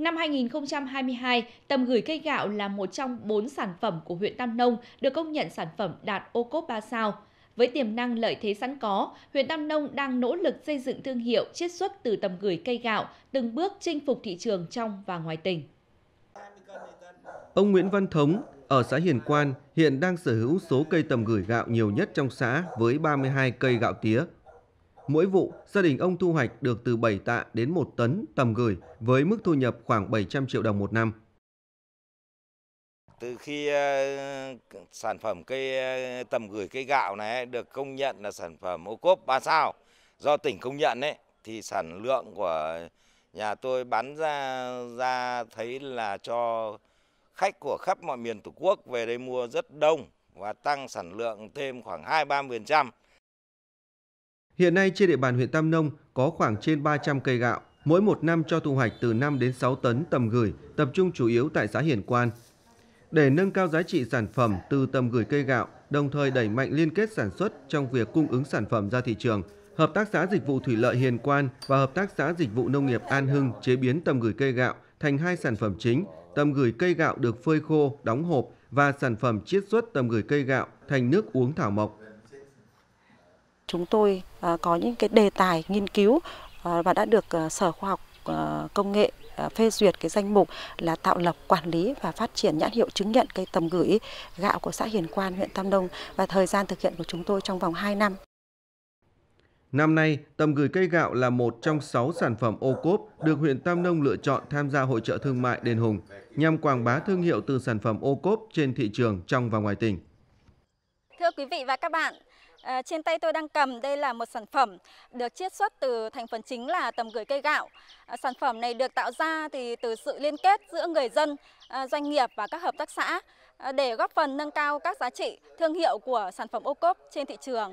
Năm 2022, tầm gửi cây gạo là một trong bốn sản phẩm của huyện Tam Nông được công nhận sản phẩm đạt ô cốp 3 sao. Với tiềm năng lợi thế sẵn có, huyện Tam Nông đang nỗ lực xây dựng thương hiệu chiết xuất từ tầm gửi cây gạo, từng bước chinh phục thị trường trong và ngoài tỉnh. Ông Nguyễn Văn Thống ở xã Hiền Quan hiện đang sở hữu số cây tầm gửi gạo nhiều nhất trong xã với 32 cây gạo tía. Mỗi vụ, gia đình ông thu hoạch được từ 7 tạ đến 1 tấn tầm gửi với mức thu nhập khoảng 700 triệu đồng một năm. Từ khi ờ, sản phẩm cây ờ, tầm gửi cây gạo này được công nhận là sản phẩm ô cốp 3 sao do tỉnh công nhận ấy thì sản lượng của nhà tôi bán ra ra thấy là cho khách của khắp mọi miền Tổ quốc về đây mua rất đông và tăng sản lượng thêm khoảng 2 30%. Hiện nay trên địa bàn huyện Tam Nông có khoảng trên 300 cây gạo, mỗi một năm cho thu hoạch từ 5 đến 6 tấn tầm gửi, tập trung chủ yếu tại xã Hiển Quan. Để nâng cao giá trị sản phẩm từ tầm gửi cây gạo, đồng thời đẩy mạnh liên kết sản xuất trong việc cung ứng sản phẩm ra thị trường, Hợp tác xã Dịch vụ Thủy lợi Hiền Quan và Hợp tác xã Dịch vụ Nông nghiệp An Hưng chế biến tầm gửi cây gạo thành hai sản phẩm chính, tầm gửi cây gạo được phơi khô, đóng hộp và sản phẩm chiết xuất tầm gửi cây gạo thành nước uống thảo mộc chúng tôi à, có những cái đề tài nghiên cứu à, và đã được à, Sở Khoa học Công nghệ phê duyệt cái danh mục là tạo lập quản lý và phát triển nhãn hiệu chứng nhận cây tầm gửi gạo của xã Hiền Quan, huyện Tam Đông và thời gian thực hiện của chúng tôi trong vòng 2 năm. Năm nay, tầm gửi cây gạo là một trong 6 sản phẩm ô cốp được huyện Tam Nông lựa chọn tham gia hội trợ thương mại Đền Hùng nhằm quảng bá thương hiệu từ sản phẩm ô cốp trên thị trường trong và ngoài tỉnh. Thưa quý vị và các bạn, À, trên tay tôi đang cầm đây là một sản phẩm được chiết xuất từ thành phần chính là tầm gửi cây gạo. À, sản phẩm này được tạo ra thì từ sự liên kết giữa người dân, à, doanh nghiệp và các hợp tác xã à, để góp phần nâng cao các giá trị thương hiệu của sản phẩm ô cốp trên thị trường.